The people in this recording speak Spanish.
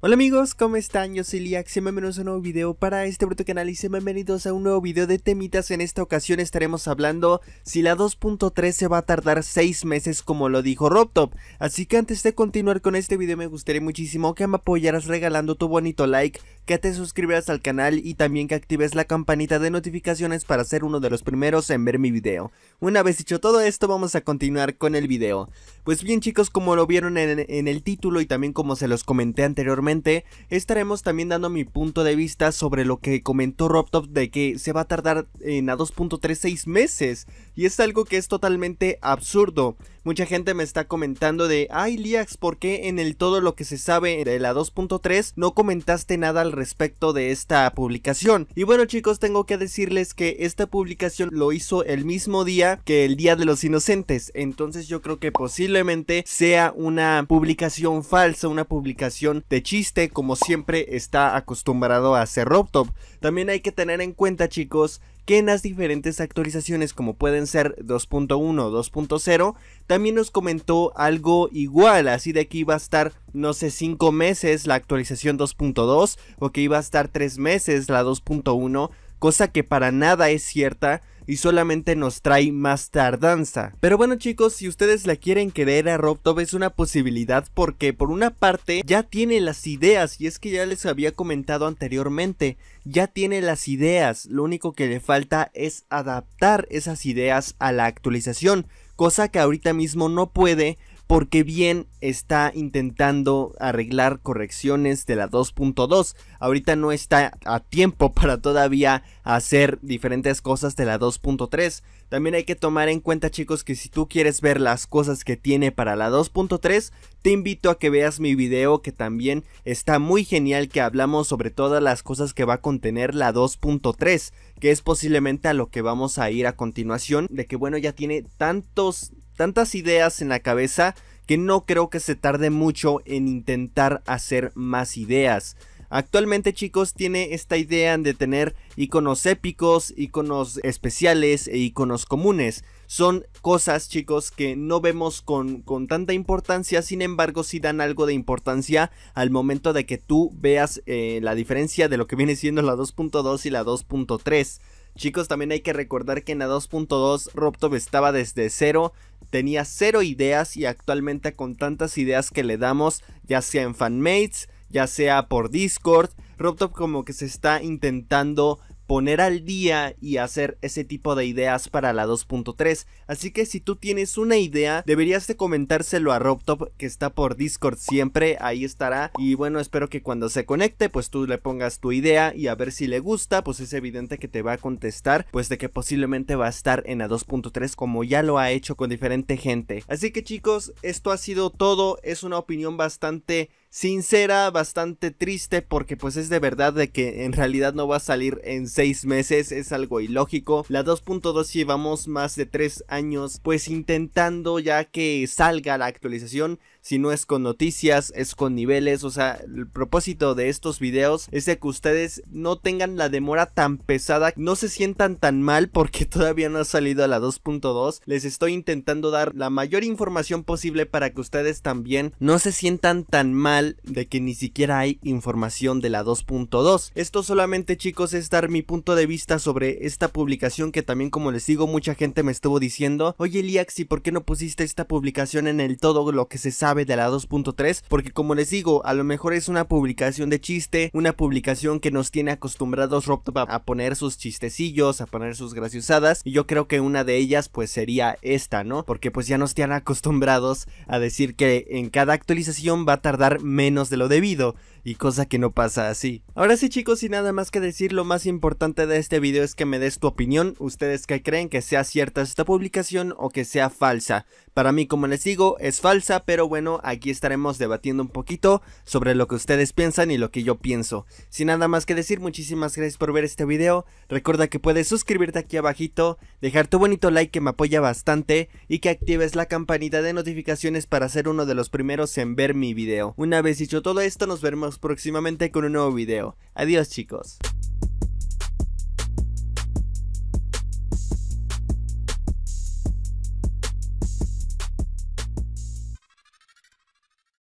Hola amigos, ¿cómo están? Yo soy Liak, y bienvenidos a un nuevo video para este bruto canal y bienvenidos a un nuevo video de temitas. En esta ocasión estaremos hablando si la 2.3 se va a tardar 6 meses como lo dijo RobTop. Así que antes de continuar con este video me gustaría muchísimo que me apoyaras regalando tu bonito like, que te suscribas al canal y también que actives la campanita de notificaciones para ser uno de los primeros en ver mi video. Una vez dicho todo esto vamos a continuar con el video. Pues bien chicos, como lo vieron en, el título y también como se los comenté anteriormente, estaremos también dando mi punto de vista sobre lo que comentó RobTop de que se va a tardar en a 2.36 meses y es algo que es totalmente absurdo. Mucha gente me está comentando de, ay Liax, ¿por qué en el todo lo que se sabe de la 2.3 no comentaste nada al respecto de esta publicación? Y bueno chicos, tengo que decirles que esta publicación lo hizo el mismo día que el Día de los Inocentes, entonces yo creo que posiblemente sea una publicación falsa, una publicación de chiste como siempre está acostumbrado a hacer RobTop. También hay que tener en cuenta chicos que en las diferentes actualizaciones como pueden ser 2.1, 2.0, también nos comentó algo igual, así de que iba a estar, no sé, 5 meses la actualización 2.2 o que iba a estar 3 meses la 2.1, cosa que para nada es cierta y solamente nos trae más tardanza. Pero bueno chicos, si ustedes la quieren querer a RobTop es una posibilidad porque por una parte ya tiene las ideas y es que ya les había comentado anteriormente, ya tiene las ideas, lo único que le falta es adaptar esas ideas a la actualización, cosa que ahorita mismo no puede porque bien está intentando arreglar correcciones de la 2.2. Ahorita no está a tiempo para todavía hacer diferentes cosas de la 2.3. También hay que tomar en cuenta chicos que si tú quieres ver las cosas que tiene para la 2.3, te invito a que veas mi video que también está muy genial que hablamos sobre todas las cosas que va a contener la 2.3, que es posiblemente a lo que vamos a ir a continuación, de que bueno ya tiene tantos tantas ideas en la cabeza que no creo que se tarde mucho en intentar hacer más ideas. Actualmente chicos tiene esta idea de tener iconos épicos, iconos especiales e iconos comunes. Son cosas chicos que no vemos con, con tanta importancia, sin embargo sí dan algo de importancia al momento de que tú veas eh, la diferencia de lo que viene siendo la 2.2 y la 2.3. Chicos, también hay que recordar que en la 2.2 Robtop estaba desde cero tenía cero ideas y actualmente con tantas ideas que le damos, ya sea en fanmates, ya sea por Discord, RobTop como que se está intentando poner al día y hacer ese tipo de ideas para la 2.3. Así que si tú tienes una idea, deberías de comentárselo a RobTop que está por Discord siempre, ahí estará. Y bueno, espero que cuando se conecte, pues tú le pongas tu idea y a ver si le gusta, pues es evidente que te va a contestar, pues de que posiblemente va a estar en la 2.3 como ya lo ha hecho con diferente gente. Así que chicos, esto ha sido todo, es una opinión bastante sincera, bastante triste, porque pues es de verdad de que en realidad no va a salir en seis meses, es algo ilógico. La 2.2 llevamos más de 3 años pues intentando ya que salga la actualización si no es con noticias, es con niveles, o sea, el propósito de estos videos es de que ustedes no tengan la demora tan pesada, no se sientan tan mal porque todavía no ha salido la 2.2, les estoy intentando dar la mayor información posible para que ustedes también no se sientan tan mal de que ni siquiera hay información de la 2.2. Esto solamente chicos es dar mi punto de vista sobre esta publicación que también como les digo mucha gente me estuvo diciendo, oye Liaxi, ¿por qué no pusiste esta publicación en el todo lo que se sabe? de la 2.3 porque como les digo, a lo mejor es una publicación de chiste, una publicación que nos tiene acostumbrados a, poner sus chistecillos, a poner sus graciosadas y yo creo que una de ellas pues sería esta, ¿no? Porque pues ya nos tienen acostumbrados a decir que en cada actualización va a tardar menos de lo debido y cosa que no pasa así. Ahora sí chicos Sin nada más que decir lo más importante de este video es que me des tu opinión, ustedes que creen que sea cierta esta publicación o que sea falsa. Para mí como les digo es falsa pero bueno aquí estaremos debatiendo un poquito sobre lo que ustedes piensan y lo que yo pienso. Sin nada más que decir muchísimas gracias por ver este video, recuerda que puedes suscribirte aquí abajito, dejar tu bonito like que me apoya bastante y que actives la campanita de notificaciones para ser uno de los primeros en ver mi video. Una vez dicho todo esto nos veremos próximamente con un nuevo video. Adiós chicos.